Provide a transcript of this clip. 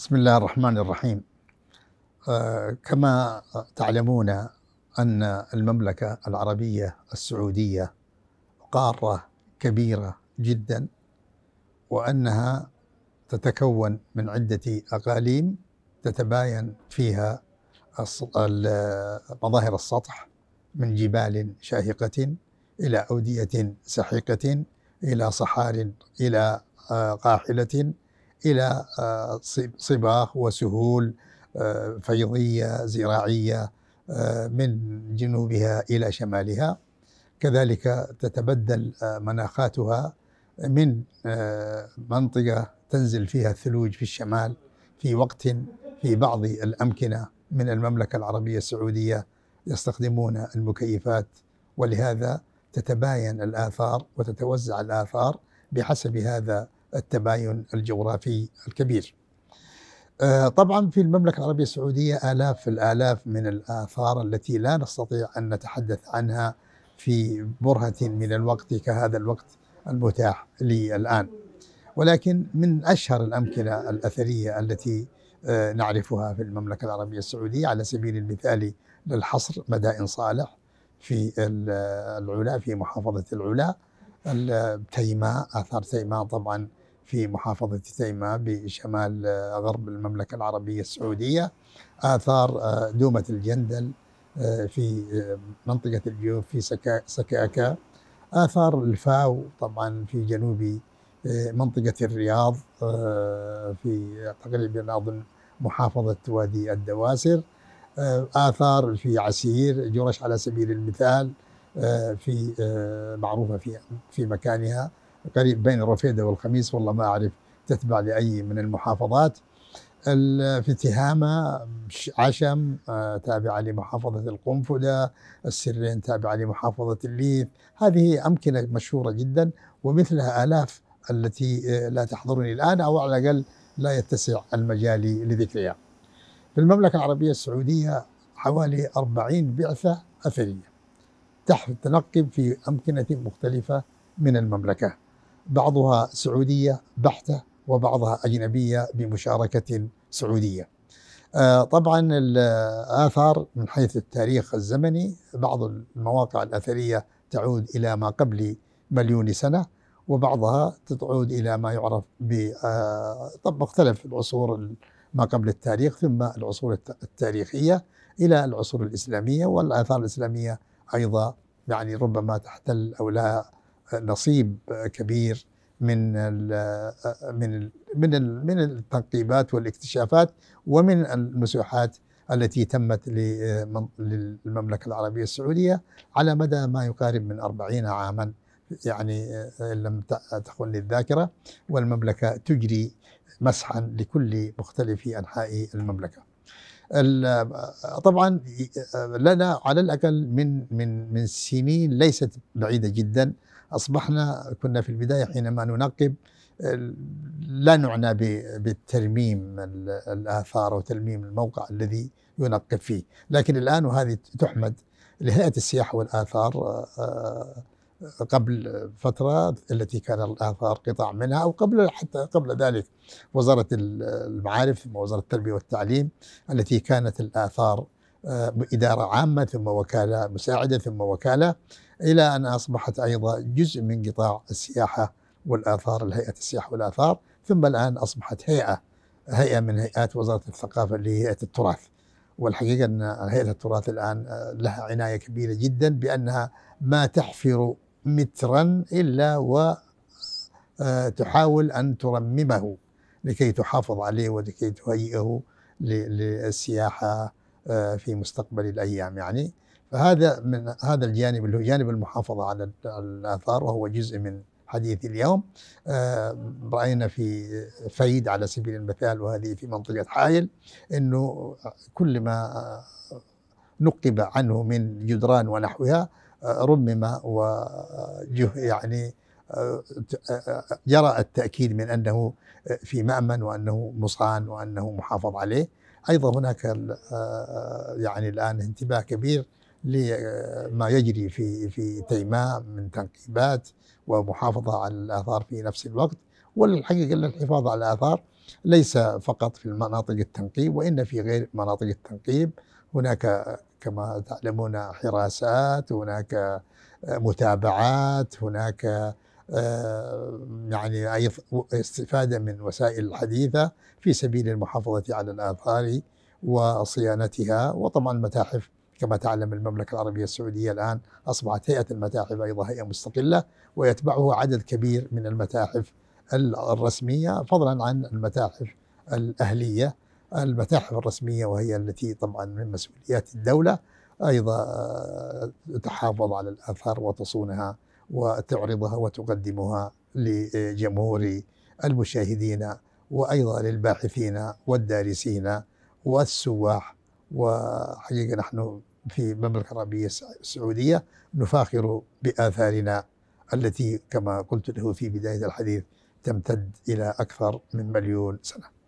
بسم الله الرحمن الرحيم آه كما تعلمون أن المملكة العربية السعودية قارة كبيرة جدا وأنها تتكون من عدة أقاليم تتباين فيها مظاهر السطح من جبال شاهقة إلى أودية سحيقة إلى صحار إلى آه، قاحلة إلى آه، صباغ وسهول آه، فيضية زراعية آه، من جنوبها إلى شمالها كذلك تتبدل مناخاتها من منطقة تنزل فيها الثلوج في الشمال في وقت في بعض الأمكنة من المملكة العربية السعودية يستخدمون المكيفات ولهذا تتباين الآثار وتتوزع الآثار بحسب هذا التباين الجغرافي الكبير آه، طبعا في المملكة العربية السعودية آلاف الآلاف من الآثار التي لا نستطيع أن نتحدث عنها في برهة من الوقت كهذا الوقت المتاح لي الآن ولكن من أشهر الأمكنة الأثرية التي آه، نعرفها في المملكة العربية السعودية على سبيل المثال للحصر مدائن صالح في آه، العلا في محافظة العلا تيماء آثار تيماء طبعا في محافظة تيماء بشمال آه، غرب المملكة العربية السعودية آثار آه، دومة الجندل آه، في منطقة الجوف في سكاكا آثار الفاو طبعا في جنوب منطقة الرياض في تقريبا أظن محافظة وادي الدواسر آثار في عسير جرش على سبيل المثال في معروفة في مكانها قريب بين رفيدة والخميس والله ما أعرف تتبع لأي من المحافظات في تهامة عشم آه، تابعة لمحافظة القنفذة السرين تابعة لمحافظة الليث هذه أمكنة مشهورة جدا ومثلها آلاف التي آه، لا تحضرني الآن أو على الأقل لا يتسع المجال لذكرها في المملكة العربية السعودية حوالي 40 بعثة أثرية تحت تنقب في أمكنة مختلفة من المملكة بعضها سعودية بحتة وبعضها أجنبية بمشاركة سعودية آه، طبعا الآثار من حيث التاريخ الزمني بعض المواقع الأثرية تعود إلى ما قبل مليون سنة وبعضها تعود إلى ما يعرف ب آه، طب مختلف العصور ما قبل التاريخ ثم العصور التاريخية إلى العصور الإسلامية والآثار الإسلامية أيضا يعني ربما تحتل أو لها نصيب كبير من من من من التنقيبات والاكتشافات ومن المسوحات التي تمت للمملكة العربية السعودية على مدى ما يقارب من أربعين عاما يعني آه، لم تخن الذاكرة والمملكة تجري مسحا لكل مختلف أنحاء المملكة طبعا آه، لنا على الأقل من من من سنين ليست بعيدة جدا أصبحنا كنا في البداية حينما ننقب لا نعنى بالترميم الآثار وترميم الموقع الذي ينقب فيه لكن الآن وهذه تحمد لهيئة السياحة والآثار آه، آه، قبل فترة التي كان الآثار قطاع منها أو قبل حتى قبل ذلك وزارة المعارف وزارة التربية والتعليم التي كانت الآثار إدارة عامة ثم وكالة مساعدة ثم وكالة إلى أن أصبحت أيضا جزء من قطاع السياحة والآثار الهيئة السياحة والآثار ثم الآن أصبحت هيئة هيئة من هيئات وزارة الثقافة اللي هي هيئة التراث والحقيقة أن هيئة التراث الآن لها عناية كبيرة جدا بأنها ما تحفر مترا إلا و آه، تحاول أن ترممه لكي تحافظ عليه ولكي تهيئه للسياحة آه، في مستقبل الايام يعني فهذا من هذا الجانب اللي هو جانب المحافظه على الاثار وهو جزء من حديث اليوم آه، راينا في فايد على سبيل المثال وهذه في منطقه حائل انه كل ما نقب عنه من جدران ونحوها آه، رمم و يعني جرى التأكيد من أنه في مأمن وأنه مصان وأنه محافظ عليه ايضا هناك آه، آه، يعني الان انتباه كبير لما يجري في في تيماء من تنقيبات ومحافظه على الاثار في نفس الوقت والحقيقه الحفاظ على الاثار ليس فقط في مناطق التنقيب وان في غير مناطق التنقيب هناك كما تعلمون حراسات هناك متابعات هناك آه، يعني أي استفادة من وسائل الحديثة في سبيل المحافظة على الآثار وصيانتها وطبعا المتاحف كما تعلم المملكة العربية السعودية الآن أصبحت هيئة المتاحف أيضا هيئة مستقلة ويتبعه عدد كبير من المتاحف الرسمية فضلا عن المتاحف الأهلية المتاحف الرسمية وهي التي طبعا من مسؤوليات الدولة أيضا آه، تحافظ على الآثار وتصونها وتعرضها وتقدمها لجمهور المشاهدين وأيضا للباحثين والدارسين والسواح وحقيقة نحن في المملكة العربية السعودية نفاخر بآثارنا التي كما قلت له في بداية الحديث تمتد إلى أكثر من مليون سنة